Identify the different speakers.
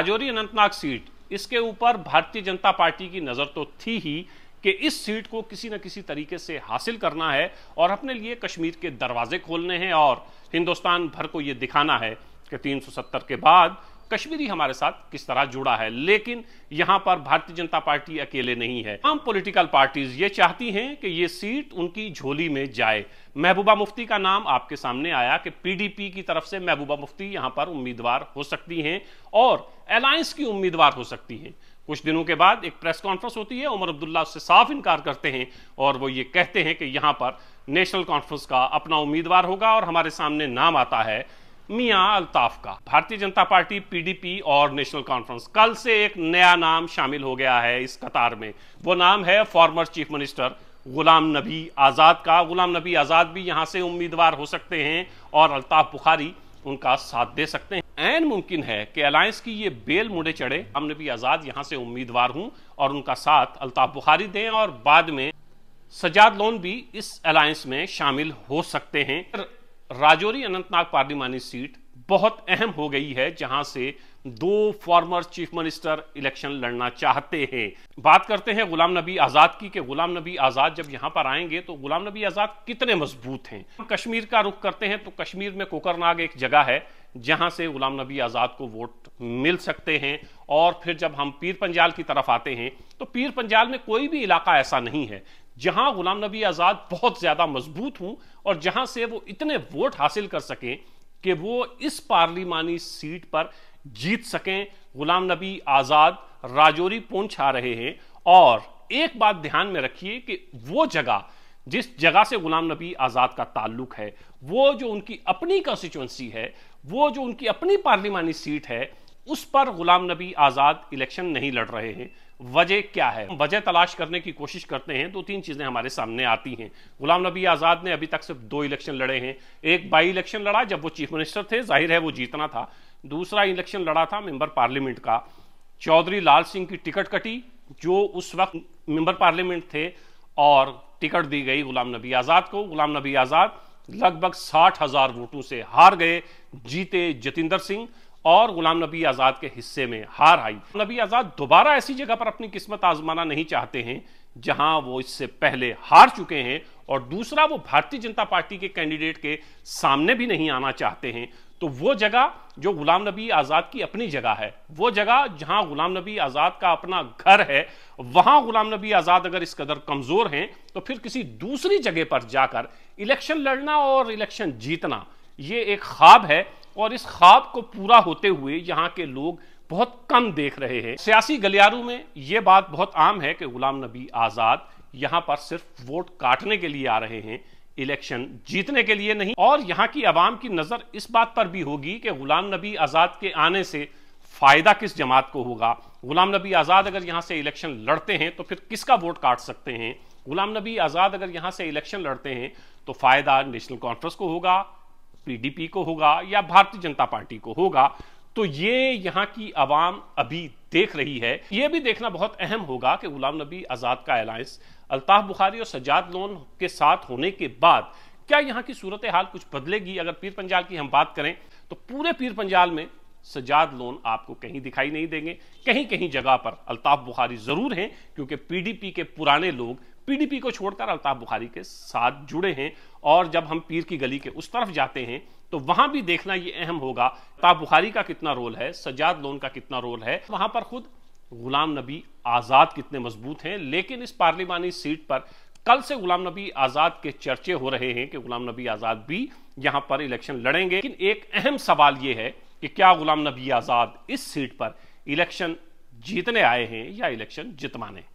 Speaker 1: Rajouri Anantnag seat इसके ऊपर भारतीय जनता पार्टी की नज़र तो थी ही कि इस सीट को किसी न किसी तरीके से हासिल करना है और अपने लिए कश्मीर के दरवाजे खोलने हैं और हिंदुस्तान भर को यह दिखाना है कि 370 के बाद कश्मीरी हमारे साथ किस तरह जुड़ा है लेकिन यहां पर भारतीय जनता पार्टी अकेले नहीं है आम पॉलिटिकल पार्टीज ये चाहती हैं कि ये सीट उनकी झोली में जाए महबूबा मुफ्ती का नाम आपके सामने आया कि पीडीपी की तरफ से महबूबा मुफ्ती यहां पर उम्मीदवार हो सकती हैं और अलायंस की उम्मीदवार हो सकती हैं कुछ दिनों के बाद एक प्रेस कॉन्फ्रेंस होती है उमर अब्दुल्ला उससे साफ इनकार करते हैं और वो ये कहते हैं कि यहां पर नेशनल कॉन्फ्रेंस का अपना उम्मीदवार होगा और हमारे सामने नाम आता है मियां अल्ताफ का भारतीय जनता पार्टी पीडीपी और नेशनल कॉन्फ्रेंस कल से एक नया नाम शामिल हो गया है इस कतार में वो नाम है फॉर्मर चीफ मिनिस्टर गुलाम नबी आज़ाद का गुलाम नबी आज़ाद भी यहां से उम्मीदवार हो सकते हैं और अल्ताफ बुखारी उनका साथ दे सकते हैं एन मुमकिन है कि अलायंस की ये बेल मुड़े चढ़े हम नबी आज़ाद यहां से उम्मीदवार हूं और उनका साथ अल्ताफ बुखारी दें और बाद में सजाद लोन भी इस अलायंस में शामिल हो सकते हैं राजौरी अनंतनाग पार्लिमानी सीट बहुत अहम हो गई है जहां से दो फॉर्मर चीफ मिनिस्टर इलेक्शन लड़ना चाहते हैं बात करते हैं गुलाम नबी आज़ाद की कि गुलाम नबी आज़ाद जब यहां पर आएंगे तो गुलाम नबी आज़ाद कितने मजबूत हैं कश्मीर का रुख करते हैं तो कश्मीर में कोकरनाग एक जगह है जहां से गुलाम नबी आज़ाद को वोट मिल सकते हैं और फिर जब हम पीर पंजाल की तरफ आते हैं तो पीर पंजाल में कोई भी इलाका ऐसा नहीं है जहां गुलाम नबी आज़ाद बहुत ज़्यादा मजबूत हूं और जहां से वो इतने वोट हासिल कर सकें कि वो इस पार्लिमानी सीट पर जीत सकें गुलाम नबी आज़ाद राजौरी पहुंच आ रहे हैं और एक बात ध्यान में रखिए कि वो जगह जिस जगह से गुलाम नबी आज़ाद का ताल्लुक है वो जो उनकी अपनी कॉन्स्टिट्यूंसी है वो जो उनकी अपनी पार्लिमानी सीट है उस पर गुलाम नबी आज़ाद इलेक्शन नहीं लड़ रहे हैं वजह क्या है वजह तलाश करने की कोशिश करते हैं दो तीन चीज़ें हमारे सामने आती हैं गुलाम नबी आज़ाद ने अभी तक सिर्फ दो इलेक्शन लड़े हैं एक बाई इलेक्शन लड़ा जब वो चीफ मिनिस्टर थे जाहिर है वो जीतना था दूसरा इलेक्शन लड़ा था मेंबर पार्लियामेंट का चौधरी लाल सिंह की टिकट कटी जो उस वक्त मेंबर पार्लियामेंट थे और टिकट दी गई गुलाम नबी आज़ाद को गुलाम नबी आज़ाद लगभग साठ हज़ार वोटों से हार गए जीते जतिंदर सिंह और गुलाम नबी आज़ाद के हिस्से में हार आई नबी आज़ाद दोबारा ऐसी जगह पर अपनी किस्मत आजमाना नहीं चाहते हैं जहां वो इससे पहले हार चुके हैं और दूसरा वो भारतीय जनता पार्टी के कैंडिडेट के सामने भी नहीं आना चाहते हैं तो वो जगह जो गुलाम नबी आज़ाद की अपनी जगह है वो जगह जहां गुलाम नबी आज़ाद का अपना घर है वहां गुलाम नबी आज़ाद अगर इस कदर कमज़ोर हैं तो फिर किसी दूसरी जगह पर जाकर इलेक्शन लड़ना और इलेक्शन जीतना ये एक ख्वाब है और इस ख्वाब को पूरा होते हुए यहाँ के लोग बहुत कम देख रहे हैं सियासी गलियारों में ये बात बहुत आम है कि गुलाम नबी आज़ाद यहाँ पर सिर्फ वोट काटने के लिए आ रहे हैं इलेक्शन जीतने के लिए नहीं और यहाँ की आवाम की नज़र इस बात पर भी होगी कि गुलाम नबी आज़ाद के आने से फ़ायदा किस जमात को होगा गुलाम नबी आज़ाद अगर यहाँ से इलेक्शन लड़ते हैं तो फिर किसका वोट काट सकते हैं गुलाम नबी आज़ाद अगर यहाँ से इलेक्शन लड़ते हैं तो फ़ायदा नेशनल कॉन्फ्रेंस को होगा पीडीपी को होगा या भारतीय जनता पार्टी को होगा तो ये यहाँ की आवाम अभी देख रही है ये भी देखना बहुत अहम होगा कि गुलाम नबी आज़ाद का अलायंस अल्ताफ बुखारी और सजाद लोन के साथ होने के बाद क्या यहाँ की सूरत हाल कुछ बदलेगी अगर पीर पंजाल की हम बात करें तो पूरे पीर पंजाल में सजाद लोन आपको कहीं दिखाई नहीं देंगे कहीं कहीं जगह पर अल्ताफ बुखारी जरूर हैं क्योंकि पीडीपी के पुराने लोग पीडीपी को छोड़कर अल्ताफ बुखारी के साथ जुड़े हैं और जब हम पीर की गली के उस तरफ जाते हैं तो वहां भी देखना ये अहम होगा अल्ताफ बुखारी का कितना रोल है सजाद लोन का कितना रोल है वहां पर खुद गुलाम नबी आज़ाद कितने मजबूत हैं लेकिन इस पार्लियामानी सीट पर कल से गुलाम नबी आज़ाद के चर्चे हो रहे हैं कि गुलाम नबी आज़ाद भी यहां पर इलेक्शन लड़ेंगे लेकिन एक अहम सवाल यह है कि क्या गुलाम नबी आज़ाद इस सीट पर इलेक्शन जीतने आए हैं या इलेक्शन जितवाने